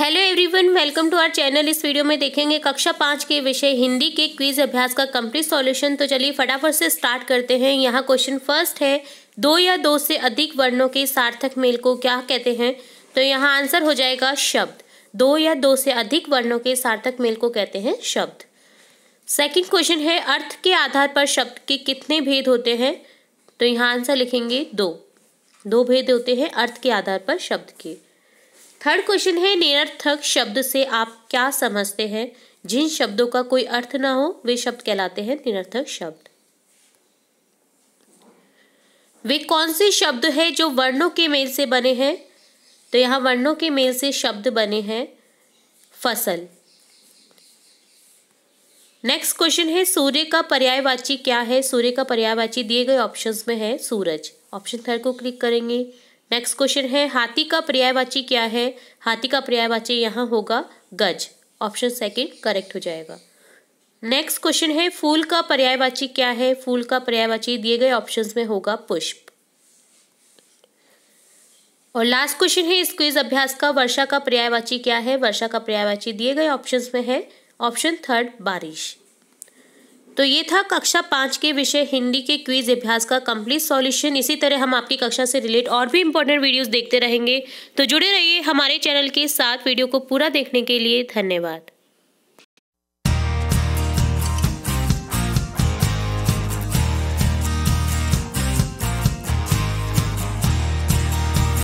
hello everyone welcome to our channel इस video में देखेंगे कक्षा पाँच के विषय हिंदी के क्विज अभ्यास का कंप्लीट सॉल्यूशन तो चलिए फटाफट से स्टार्ट करते हैं यहाँ क्वेश्चन फर्स्ट है दो या दो से अधिक वर्णों के सार्थक मेल को क्या कहते हैं तो यहाँ आंसर हो जाएगा शब्द दो या दो से अधिक वर्णों के सार्थक मेल को कहते हैं शब्द सेकेंड क्वेश्चन है अर्थ के आधार पर शब्द के कितने भेद होते हैं तो यहाँ आंसर लिखेंगे दो दो भेद होते हैं अर्थ के आधार पर शब्द के थर्ड क्वेश्चन है निरर्थक शब्द से आप क्या समझते हैं जिन शब्दों का कोई अर्थ ना हो वे शब्द कहलाते हैं निरर्थक शब्द वे कौन से शब्द है जो वर्णों के मेल से बने हैं तो यहाँ वर्णों के मेल से शब्द बने हैं फसल नेक्स्ट क्वेश्चन है सूर्य का पर्यायवाची क्या है सूर्य का पर्यायवाची दिए गए ऑप्शंस में है सूरज ऑप्शन थर्ड को क्लिक करेंगे नेक्स्ट क्वेश्चन है हाथी का पर्यायवाची क्या है हाथी का पर्यायवाची यहाँ होगा गज ऑप्शन सेकंड करेक्ट हो जाएगा नेक्स्ट क्वेश्चन है फूल का पर्यायवाची क्या है फूल का पर्यायवाची दिए गए ऑप्शंस में होगा पुष्प और लास्ट क्वेश्चन है इस क्विज अभ्यास का वर्षा का पर्यायवाची क्या है वर्षा का पर्यायवाची दिए गए ऑप्शंस में है ऑप्शन थर्ड बारिश तो ये था कक्षा पाँच के विषय हिंदी के क्विज अभ्यास का कंप्लीट सॉल्यूशन इसी तरह हम आपकी कक्षा से रिलेट और भी इम्पोर्टेंट वीडियोस देखते रहेंगे तो जुड़े रहिए हमारे चैनल के साथ वीडियो को पूरा देखने के लिए धन्यवाद